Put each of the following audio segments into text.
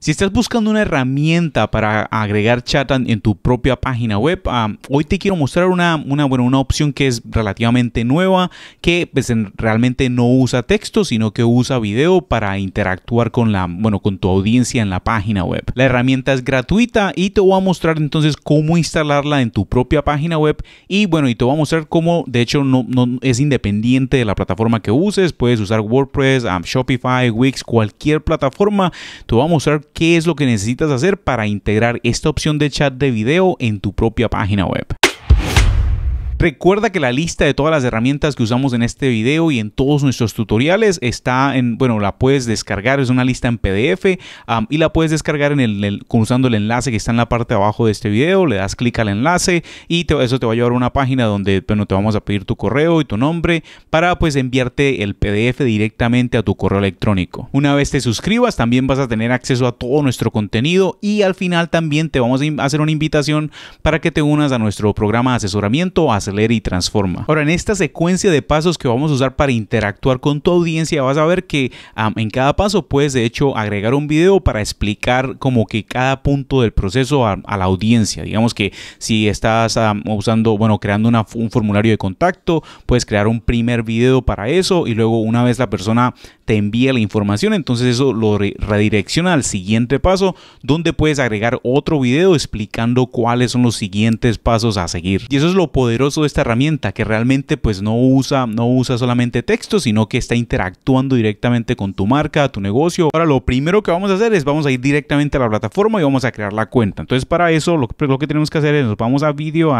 Si estás buscando una herramienta para agregar chat en tu propia página web, ah, hoy te quiero mostrar una, una, una opción que es relativamente nueva, que pues, realmente no usa texto, sino que usa video para interactuar con, la, bueno, con tu audiencia en la página web. La herramienta es gratuita y te voy a mostrar entonces cómo instalarla en tu propia página web y bueno, y te voy a mostrar cómo, de hecho, no, no es independiente de la plataforma que uses, puedes usar WordPress, ah, Shopify, Wix, cualquier plataforma, te voy a mostrar qué es lo que necesitas hacer para integrar esta opción de chat de video en tu propia página web. Recuerda que la lista de todas las herramientas que usamos en este video y en todos nuestros tutoriales está en, bueno, la puedes descargar, es una lista en PDF y la puedes descargar en el, usando el enlace que está en la parte de abajo de este video, le das clic al enlace y eso te va a llevar a una página donde, bueno, te vamos a pedir tu correo y tu nombre para pues enviarte el PDF directamente a tu correo electrónico. Una vez te suscribas también vas a tener acceso a todo nuestro contenido y al final también te vamos a hacer una invitación para que te unas a nuestro programa de asesoramiento, leer y transforma. Ahora, en esta secuencia de pasos que vamos a usar para interactuar con tu audiencia, vas a ver que en cada paso puedes de hecho agregar un video para explicar como que cada punto del proceso a, la audiencia. Digamos que si estás usando, bueno, creando un formulario de contacto, puedes crear un primer video para eso y luego una vez la persona te envía la información, entonces eso lo redirecciona al siguiente paso donde puedes agregar otro video explicando cuáles son los siguientes pasos a seguir. Y eso es lo poderoso de esta herramienta que realmente pues no usa, no usa solamente texto, sino que está interactuando directamente con tu marca, tu negocio. Ahora lo primero que vamos a hacer es vamos a ir directamente a la plataforma y vamos a crear la cuenta. Entonces para eso lo, pues, que tenemos que hacer es nos vamos a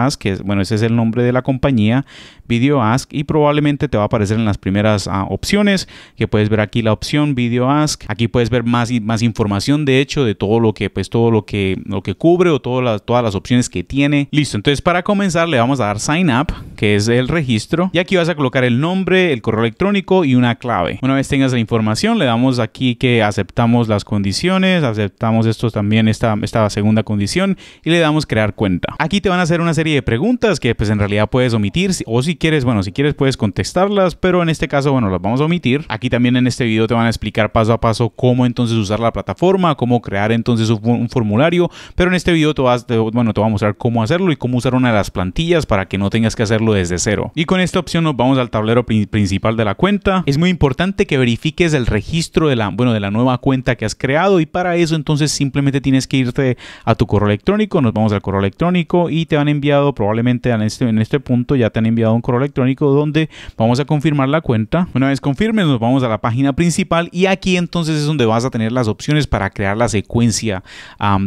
ask que es, bueno ese es el nombre de la compañía, Video ask y probablemente te va a aparecer en las primeras ah, opciones que puedes ver aquí la opción Video Ask. Aquí puedes ver más, más información de hecho de todo lo que pues todo lo que lo que cubre o todas las, todas las opciones que tiene. Listo, entonces para comenzar le vamos a dar sign up, que es el registro y aquí vas a colocar el nombre, el correo electrónico y una clave. Una vez tengas la información le damos aquí que aceptamos las condiciones, aceptamos esto también esta esta segunda condición y le damos crear cuenta. Aquí te van a hacer una serie de preguntas que pues en realidad puedes omitir o si quieres, bueno, si quieres puedes contestarlas, pero en este caso bueno, las vamos a omitir. Aquí también en este video te van a explicar paso a paso cómo entonces usar la plataforma, cómo crear entonces un formulario, pero en este video te, vas, bueno, voy a mostrar cómo hacerlo y cómo usar una de las plantillas para que no tengas que hacerlo desde cero. Y con esta opción nos vamos al tablero principal de la cuenta. Es muy importante que verifiques el registro de la, bueno, de la nueva cuenta que has creado y para eso entonces simplemente tienes que irte a tu correo electrónico, nos vamos al correo electrónico y te han enviado probablemente en este, en este punto ya te han enviado un correo electrónico donde vamos a confirmar la cuenta. Una vez confirmes nos vamos a la página principal y aquí entonces es donde vas a tener las opciones para crear la secuencia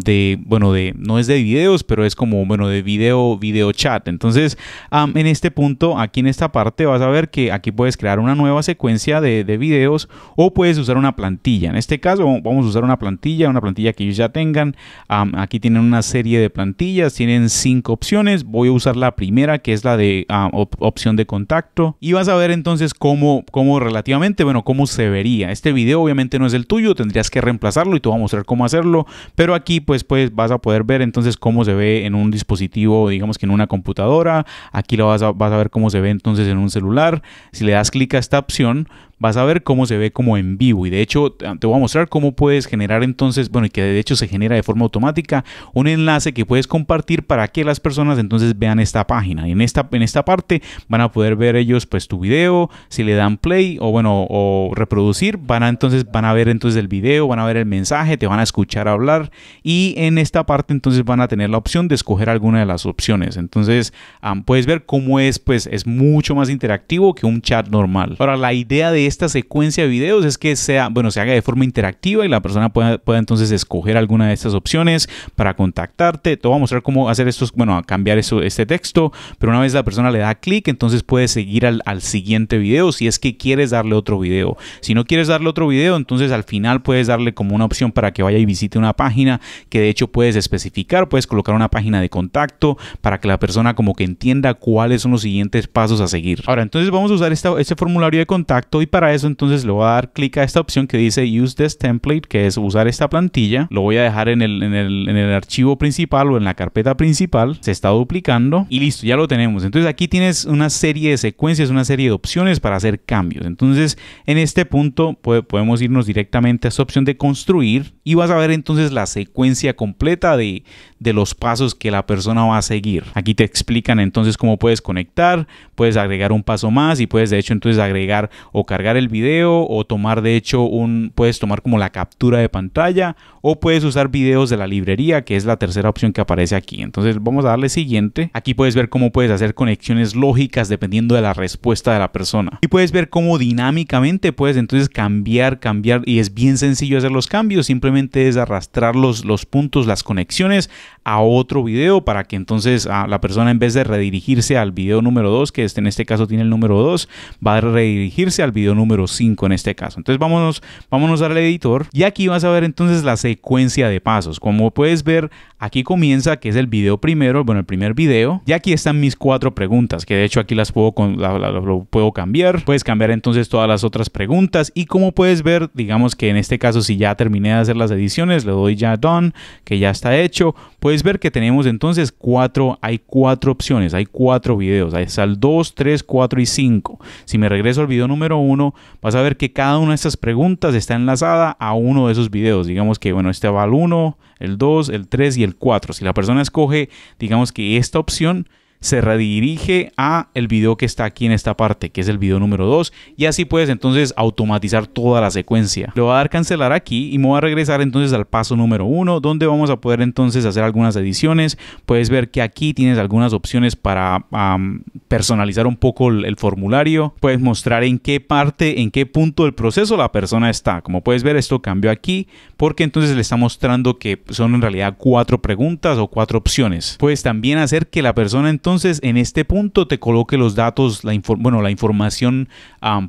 de, bueno, de, no es de videos, pero es como, bueno, de video, video chat. Entonces, en este punto, aquí en esta parte vas a ver que aquí puedes crear una nueva secuencia de, vídeos videos o puedes usar una plantilla. En este caso vamos a usar una plantilla, una plantilla que ellos ya tengan. aquí tienen una serie de plantillas, tienen cinco opciones. Voy a usar la primera que es la de opción de contacto y vas a ver entonces cómo, cómo relativamente, bueno, cómo se vería. Este video obviamente no es el tuyo, tendrías que reemplazarlo y te voy a mostrar cómo hacerlo, pero aquí pues, pues vas a poder ver entonces cómo se ve en un dispositivo, digamos que en una computadora, aquí lo vas a, vas a ver cómo se ve entonces en un celular, si le das clic a esta opción vas a ver cómo se ve como en vivo. Y de hecho, te voy a mostrar cómo puedes generar entonces, bueno, y que de hecho se genera de forma automática, un enlace que puedes compartir para que las personas entonces vean esta página. Y en esta, en esta parte van a poder ver ellos pues tu video, si le dan play o bueno, o reproducir, van a entonces, van a ver entonces el video, van a ver el mensaje, te van a escuchar hablar y en esta parte entonces van a tener la opción de escoger alguna de las opciones. Entonces puedes ver cómo es, pues es mucho más interactivo que un chat normal. Ahora, la idea de esta secuencia de videos es que sea, bueno, se haga de forma interactiva y la persona pueda, pueda entonces escoger alguna de estas opciones para contactarte. todo voy a mostrar cómo hacer estos, bueno, a cambiar eso, este texto, pero una vez la persona le da clic, entonces puede seguir al, siguiente video si es que quieres darle otro video. Si no quieres darle otro video, entonces al final puedes darle como una opción para que vaya y visite una página que de hecho puedes especificar, puedes colocar una página de contacto para que la persona como que entienda cuáles son los siguientes pasos a seguir. Ahora, entonces vamos a usar este formulario de contacto y para para eso entonces le voy a dar clic a esta opción que dice Use this template, que es usar esta plantilla. Lo voy a dejar en el, en el, en el archivo principal o en la carpeta principal. Se está duplicando y listo, ya lo tenemos. Entonces aquí tienes una serie de secuencias, una serie de opciones para hacer cambios. Entonces en este punto podemos irnos directamente a esta opción de construir y vas a ver entonces la secuencia completa de, de los pasos que la persona va a seguir. Aquí te explican entonces cómo puedes conectar, puedes agregar un paso más y puedes de hecho entonces agregar o cargar el video o tomar de hecho un puedes tomar como la captura de pantalla o puedes usar videos de la librería que es la tercera opción que aparece aquí. Entonces vamos a darle siguiente. Aquí puedes ver cómo puedes hacer conexiones lógicas dependiendo de la respuesta de la persona. Y puedes ver cómo dinámicamente puedes entonces cambiar, cambiar y es bien sencillo hacer los cambios. Simplemente es arrastrar los, los puntos, las conexiones a otro video para que entonces a ah, la persona en vez de redirigirse al video número 2, que este, en este caso tiene el número 2, va a redirigirse al video número número 5 en este caso. Entonces vámonos, vámonos al editor y aquí vas a ver entonces la secuencia de pasos. Como puedes ver, aquí comienza que es el video primero, bueno, el primer video. Y aquí están mis cuatro preguntas, que de hecho aquí las puedo, lo puedo cambiar. Puedes cambiar entonces todas las otras preguntas y como puedes ver, digamos que en este caso si ya terminé de hacer las ediciones, le doy ya done, que ya está hecho. Puedes ver que tenemos entonces cuatro, hay cuatro opciones, hay cuatro videos, ahí sal 2, 3, 4 y 5. Si me regreso al video número 1, vas a ver que cada una de estas preguntas está enlazada a uno de esos videos. Digamos que, bueno, este va al 1, el 2, el 3 y el 4. Si la persona escoge, digamos que esta opción, se redirige a el video que está aquí en esta parte, que es el video número 2, y así puedes entonces automatizar toda la secuencia. lo voy a dar cancelar aquí y me voy a regresar entonces al paso número 1, donde vamos a poder entonces hacer algunas ediciones. Puedes ver que aquí tienes algunas opciones para personalizar un poco el, el formulario, puedes mostrar en qué parte, en qué punto del proceso la persona está. Como puedes ver, esto cambió aquí porque entonces le está mostrando que son en realidad cuatro preguntas o cuatro opciones. Puedes también hacer que la persona entonces entonces en este punto te coloque los datos, la bueno, la información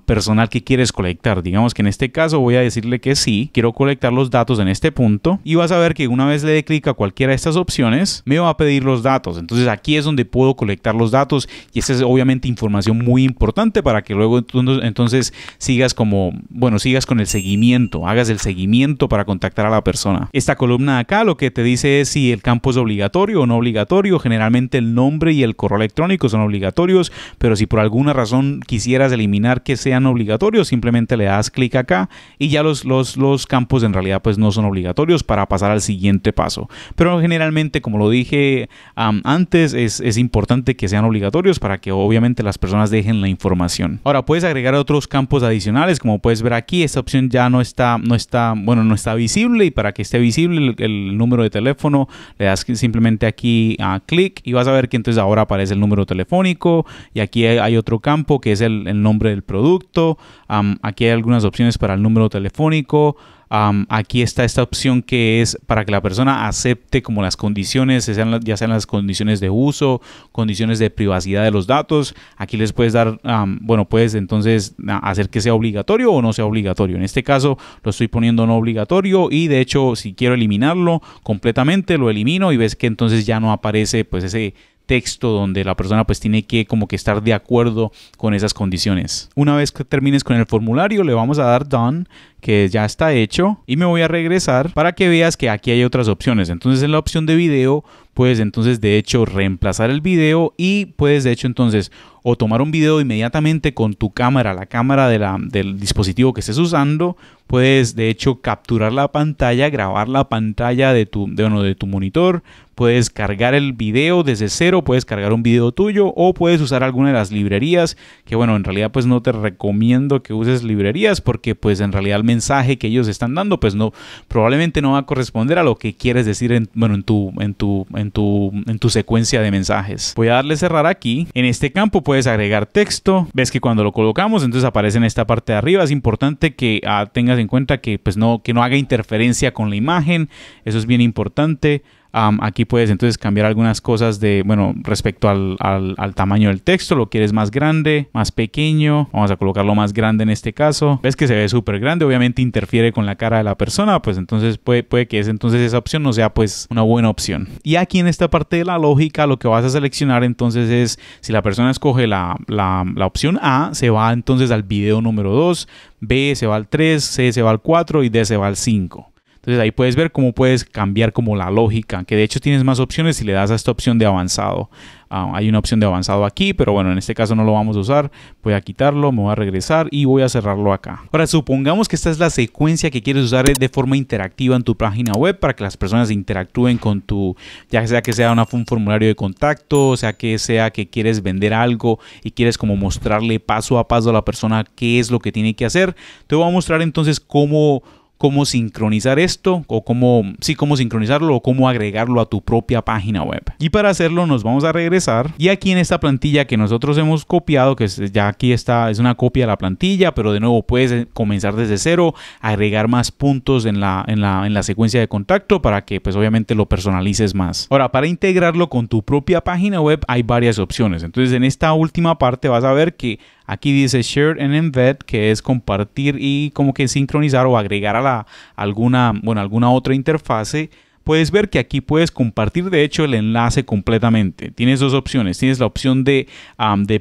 personal que quieres colectar. Digamos que en este caso voy a decirle que sí, quiero colectar los datos en este punto y vas a ver que una vez le dé clic a cualquiera de estas opciones, me va a pedir los datos. Entonces aquí es donde puedo colectar los datos y esa es obviamente información muy importante para que luego entonces sigas como, bueno, sigas con el seguimiento, hagas el seguimiento para contactar a la persona. Esta columna acá lo que te dice es si el campo es obligatorio o no obligatorio, generalmente el nombre y el correo electrónico, son obligatorios, pero si por alguna razón quisieras eliminar que sean obligatorios, simplemente le das clic acá y ya los, los, campos en realidad pues no son obligatorios para pasar al siguiente paso. Pero generalmente, como lo dije antes, es, importante que sean obligatorios para que obviamente las personas dejen la información. Ahora puedes agregar otros campos adicionales, como puedes ver aquí, esta opción ya no está, no está, bueno, no está visible y para que esté visible el, el número de teléfono le das simplemente aquí a ah, clic y vas a ver que entonces ahora aparece el número telefónico y aquí hay otro campo que es el, nombre del producto. aquí hay algunas opciones para el número telefónico. aquí está esta opción que es para que la persona acepte como las condiciones, ya sean las condiciones de uso, condiciones de privacidad de los datos. Aquí les puedes dar, bueno, puedes entonces hacer que sea obligatorio o no sea obligatorio. En este caso lo estoy poniendo no obligatorio y de hecho si quiero eliminarlo completamente lo elimino y ves que entonces ya no aparece pues ese texto donde la persona pues tiene que como que estar de acuerdo con esas condiciones. Una vez que termines con el formulario le vamos a dar done que ya está hecho y me voy a regresar para que veas que aquí hay otras opciones. Entonces en la opción de video puedes entonces de hecho reemplazar el video y puedes de hecho entonces o tomar un video inmediatamente con tu cámara, la cámara de la, del dispositivo que estés usando Puedes, de hecho, capturar la pantalla, grabar la pantalla de tu, de, de tu monitor. Puedes cargar el video desde cero, puedes cargar un video tuyo o puedes usar alguna de las librerías, que bueno, en realidad pues no te recomiendo que uses librerías porque pues en realidad el mensaje que ellos están dando pues no, probablemente no va a corresponder a lo que quieres decir en, bueno, en tu, en tu, en tu, en tu secuencia de mensajes. Voy a darle cerrar aquí. En este campo puedes agregar texto. Ves que cuando lo colocamos entonces aparece en esta parte de arriba. Es importante que ah, tengas en cuenta que pues no que no haga interferencia con la imagen, eso es bien importante aquí puedes entonces cambiar algunas cosas de, bueno, respecto al, tamaño del texto, lo quieres más grande, más pequeño, vamos a colocarlo más grande en este caso, ves que se ve súper grande, obviamente interfiere con la cara de la persona, pues entonces puede, puede que es, entonces esa opción no sea pues una buena opción. Y aquí en esta parte de la lógica lo que vas a seleccionar entonces es, si la persona escoge la, la opción A, se va entonces al video número 2, B se va al 3, C se va al 4 y D se va al 5. Entonces ahí puedes ver cómo puedes cambiar como la lógica, que de hecho tienes más opciones si le das a esta opción de avanzado. Ah, hay una opción de avanzado aquí, pero bueno, en este caso no lo vamos a usar. Voy a quitarlo, me voy a regresar y voy a cerrarlo acá. Ahora, supongamos que esta es la secuencia que quieres usar de forma interactiva en tu página web para que las personas interactúen con tu, ya sea que sea un formulario de contacto, o sea que sea que quieres vender algo y quieres como mostrarle paso a paso a la persona qué es lo que tiene que hacer. Te voy a mostrar entonces cómo cómo sincronizar esto o cómo, sí, cómo sincronizarlo o cómo agregarlo a tu propia página web. Y para hacerlo nos vamos a regresar y aquí en esta plantilla que nosotros hemos copiado, que ya aquí está, es una copia de la plantilla, pero de nuevo puedes eh, comenzar desde cero, agregar más puntos en la, en la, secuencia de contacto para que pues obviamente lo personalices más. Ahora, para integrarlo con tu propia página web hay varias opciones. Entonces en esta última parte vas a ver que Aquí dice share and embed, que es compartir y como que sincronizar o agregar a la alguna, bueno, alguna otra interfase puedes ver que aquí puedes compartir de hecho el enlace completamente. Tienes dos opciones. Tienes la opción de,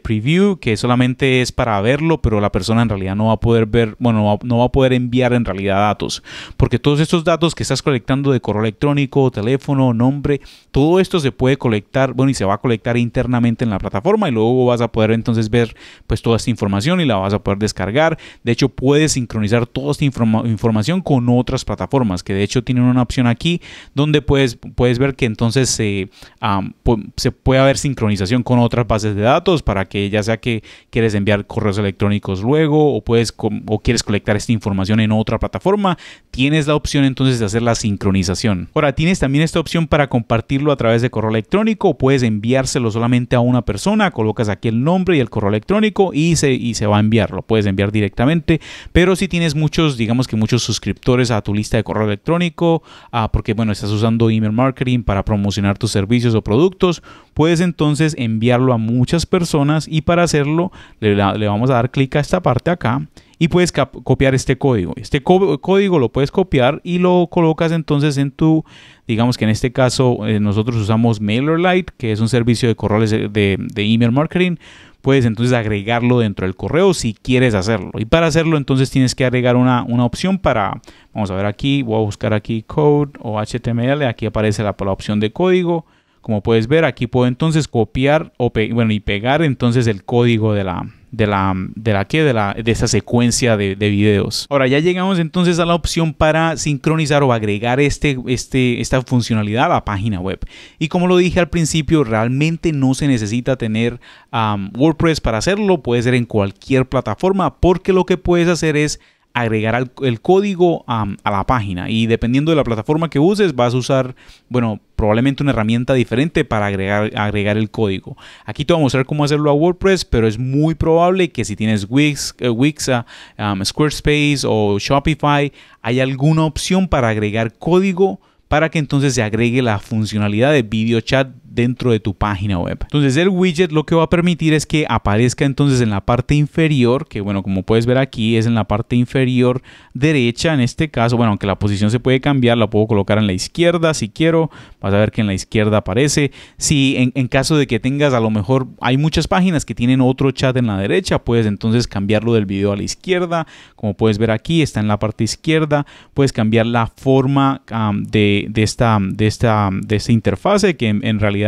preview, que solamente es para verlo, pero la persona en realidad no va a poder ver, bueno, no va, a poder enviar en realidad datos. Porque todos estos datos que estás colectando de correo electrónico, teléfono, nombre, todo esto se puede colectar, bueno, y se va a colectar internamente en la plataforma y luego vas a poder entonces ver pues toda esta información y la vas a poder descargar. De hecho, puedes sincronizar toda esta información con otras plataformas, que de hecho tienen una opción aquí donde puedes, puedes ver que entonces se, puede haber sincronización con otras bases de datos para que ya sea que quieres enviar correos electrónicos luego o, puedes quieres colectar esta información en otra plataforma, tienes la opción entonces de hacer la sincronización. Ahora, tienes también esta opción para compartirlo a través de correo electrónico o puedes enviárselo solamente a una persona, colocas aquí el nombre y el correo electrónico y se, va a enviarlo puedes enviar directamente, pero si tienes muchos, digamos que muchos suscriptores a tu lista de correo electrónico, ah, porque bueno, estás usando email marketing para promocionar tus servicios o productos, puedes entonces enviarlo a muchas personas y para hacerlo le, vamos a dar clic a esta parte acá y puedes copiar este código. Este código lo puedes copiar y lo colocas entonces en tu, digamos que en este caso eh, nosotros usamos MailerLite, que es un servicio de correos de email marketing puedes entonces agregarlo dentro del correo si quieres hacerlo. Y para hacerlo entonces tienes que agregar una, una opción para, vamos a ver aquí, voy a buscar aquí code o HTML, aquí aparece la, opción de código. Como puedes ver, aquí puedo entonces copiar o bueno, y pegar entonces el código de la, de la, de la que, de, la, de esa secuencia de, de, videos. Ahora ya llegamos entonces a la opción para sincronizar o agregar este, este, esta funcionalidad a la página web. Y como lo dije al principio, realmente no se necesita tener WordPress para hacerlo, puede ser en cualquier plataforma, porque lo que puedes hacer es agregar el, código a, la página y dependiendo de la plataforma que uses vas a usar bueno probablemente una herramienta diferente para agregar, agregar el código aquí te voy a mostrar cómo hacerlo a WordPress pero es muy probable que si tienes Wix, eh, Squarespace o Shopify hay alguna opción para agregar código para que entonces se agregue la funcionalidad de video chat dentro de tu página web. Entonces el widget lo que va a permitir es que aparezca entonces en la parte inferior, que bueno, como puedes ver aquí es en la parte inferior derecha, en este caso, bueno, aunque la posición se puede cambiar, la puedo colocar en la izquierda si quiero, vas a ver que en la izquierda aparece. Si en, caso de que tengas a lo mejor, hay muchas páginas que tienen otro chat en la derecha, puedes entonces cambiarlo del video a la izquierda, como puedes ver aquí, está en la parte izquierda, puedes cambiar la forma de, esta, de, esta, de esta interfase que en realidad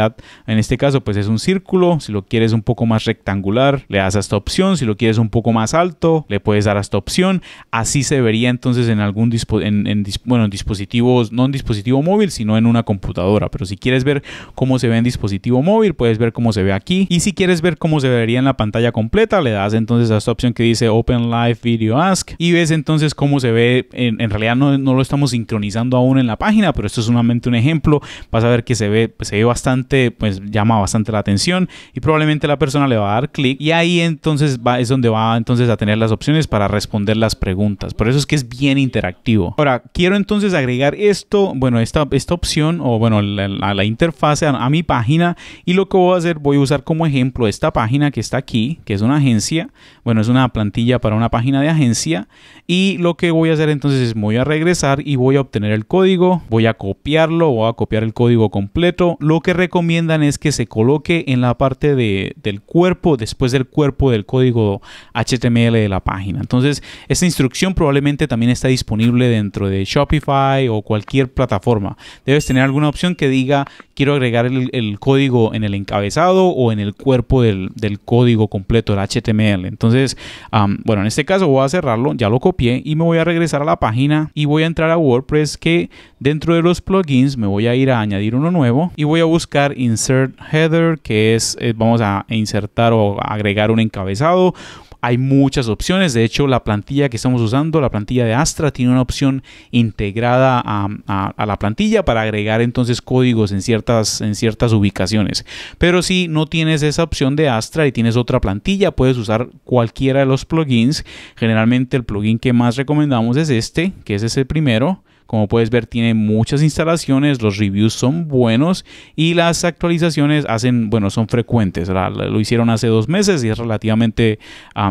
en este caso pues es un círculo, si lo quieres un poco más rectangular le das a esta opción, si lo quieres un poco más alto le puedes dar a esta opción, así se vería entonces en algún en, bueno, en dispositivos, no en dispositivo móvil sino en una computadora, pero si quieres ver cómo se ve en dispositivo móvil puedes ver cómo se ve aquí y si quieres ver cómo se vería en la pantalla completa le das entonces a esta opción que dice Open Live Video Ask y ves entonces cómo se ve, en, realidad no, lo estamos sincronizando aún en la página, pero esto es solamente un ejemplo, vas a ver que se ve, pues, se ve bastante pues llama bastante la atención y probablemente la persona le va a dar clic y ahí entonces va, es donde va entonces a tener las opciones para responder las preguntas. Por eso es que es bien interactivo. Ahora, quiero entonces agregar esto, bueno, esta, esta opción o bueno, la, la, interfaz a, mi página y lo que voy a hacer, voy a usar como ejemplo esta página que está aquí, que es una agencia, bueno, es una plantilla para una página de agencia y lo que voy a hacer entonces es voy a regresar y voy a obtener el código, voy a copiarlo, voy a copiar el código completo. Lo que recomiendan es que se coloque en la parte de, del cuerpo, después del cuerpo del código HTML de la página. Entonces, esta instrucción probablemente también está disponible dentro de Shopify o cualquier plataforma. Debes tener alguna opción que diga quiero agregar el, código en el encabezado o en el cuerpo del, código completo, el HTML. Entonces, bueno, en este caso voy a cerrarlo, ya lo copié y me voy a regresar a la página y voy a entrar a WordPress que Dentro de los plugins me voy a ir a añadir uno nuevo y voy a buscar insert header que es, eh, vamos a insertar o agregar un encabezado. Hay muchas opciones, de hecho la plantilla que estamos usando, la plantilla de Astra, tiene una opción integrada a, la plantilla para agregar entonces códigos en ciertas, en ciertas ubicaciones. Pero si no tienes esa opción de Astra y tienes otra plantilla, puedes usar cualquiera de los plugins. Generalmente el plugin que más recomendamos es este, que es ese primero como puedes ver, tiene muchas instalaciones, los reviews son buenos y las actualizaciones hacen, bueno, son frecuentes. lo hicieron hace dos meses y es relativamente,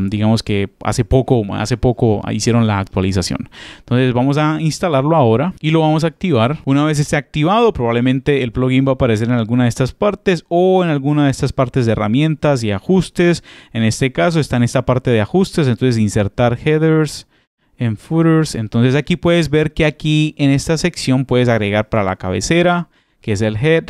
digamos que hace poco, hace poco hicieron la actualización. Entonces vamos a instalarlo ahora y lo vamos a activar. Una vez esté activado, probablemente el plugin va a aparecer en alguna de estas partes o en alguna de estas partes de herramientas y ajustes. En este caso está en esta parte de ajustes, entonces insertar headers, en footers. Entonces aquí puedes ver que aquí en esta sección puedes agregar para la cabecera, que es el head,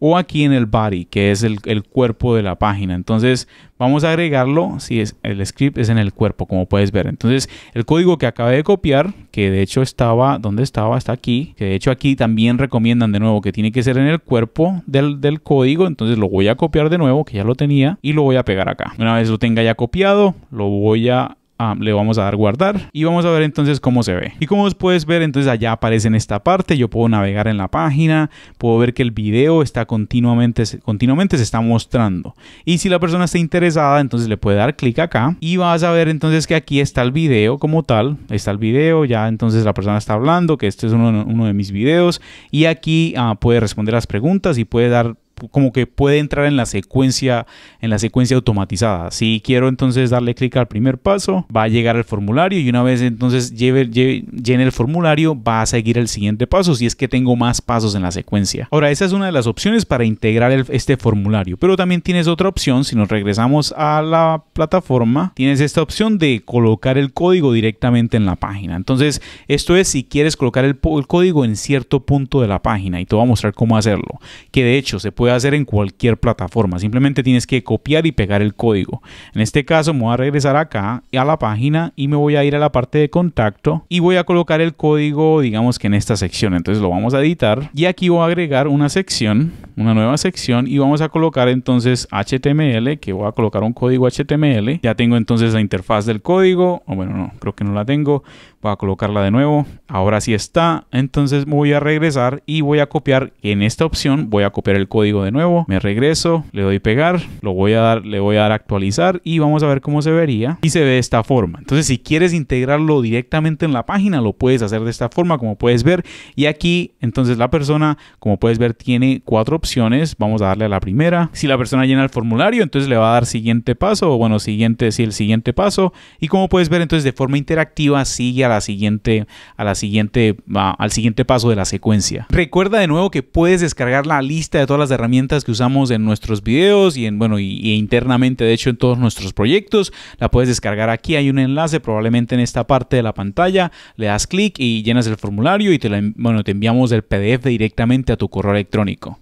o aquí en el body, que es el, cuerpo de la página. Entonces vamos a agregarlo, si es el script es en el cuerpo, como puedes ver. Entonces el código que acabé de copiar, que de hecho estaba, donde estaba? Está aquí. Que de hecho aquí también recomiendan de nuevo que tiene que ser en el cuerpo del código. Entonces lo voy a copiar de nuevo, que ya lo tenía, y lo voy a pegar acá. Una vez lo tenga ya copiado, lo voy a Ah, le vamos a dar guardar y vamos a ver entonces cómo se ve. Y como puedes ver, entonces allá aparece en esta parte, yo puedo navegar en la página, puedo ver que el video está continuamente, continuamente se está mostrando. Y si la persona está interesada, entonces le puede dar clic acá y vas a ver entonces que aquí está el video como tal, está el video, ya entonces la persona está hablando, que este es uno, de mis videos y aquí ah, puede responder las preguntas y puede dar como que puede entrar en la secuencia, en la secuencia automatizada. Si quiero entonces darle clic al primer paso, va a llegar al formulario y una vez entonces lleve, llene el formulario, va a seguir el siguiente paso si es que tengo más pasos en la secuencia. Ahora, esa es una de las opciones para integrar este formulario, pero también tienes otra opción, si nos regresamos a la plataforma, tienes esta opción de colocar el código directamente en la página. Entonces, esto es si quieres colocar el, el código en cierto punto de la página y te voy a mostrar cómo hacerlo, que de hecho se puede a hacer en cualquier plataforma. Simplemente tienes que copiar y pegar el código. En este caso me voy a regresar acá a la página y me voy a ir a la parte de contacto y voy a colocar el código digamos que en esta sección. Entonces lo vamos a editar y aquí voy a agregar una sección, una nueva sección y vamos a colocar entonces HTML que voy a colocar un código HTML. Ya tengo entonces la interfaz del código, o bueno no, creo que no la tengo. Voy a colocarla de nuevo. Ahora sí está. Entonces voy a regresar y voy a copiar en esta opción. Voy a copiar el código de nuevo. Me regreso, le doy pegar, lo voy a dar, le voy a dar actualizar y vamos a ver cómo se vería. Y se ve de esta forma. Entonces si quieres integrarlo directamente en la página, lo puedes hacer de esta forma como puedes ver. Y aquí entonces la persona, como puedes ver, tiene cuatro opciones. Vamos a darle a la primera. Si la persona llena el formulario, entonces le va a dar siguiente paso. O bueno, siguiente, si el siguiente paso. Y como puedes ver, entonces de forma interactiva sigue a la siguiente, a la siguiente, al siguiente paso de la secuencia. Recuerda de nuevo que puedes descargar la lista de todas las herramientas que usamos en nuestros videos y en, bueno, y, internamente, de hecho, en todos nuestros proyectos. La puedes descargar aquí, hay un enlace probablemente en esta parte de la pantalla. Le das clic y llenas el formulario y te, bueno, te enviamos el PDF directamente a tu correo electrónico.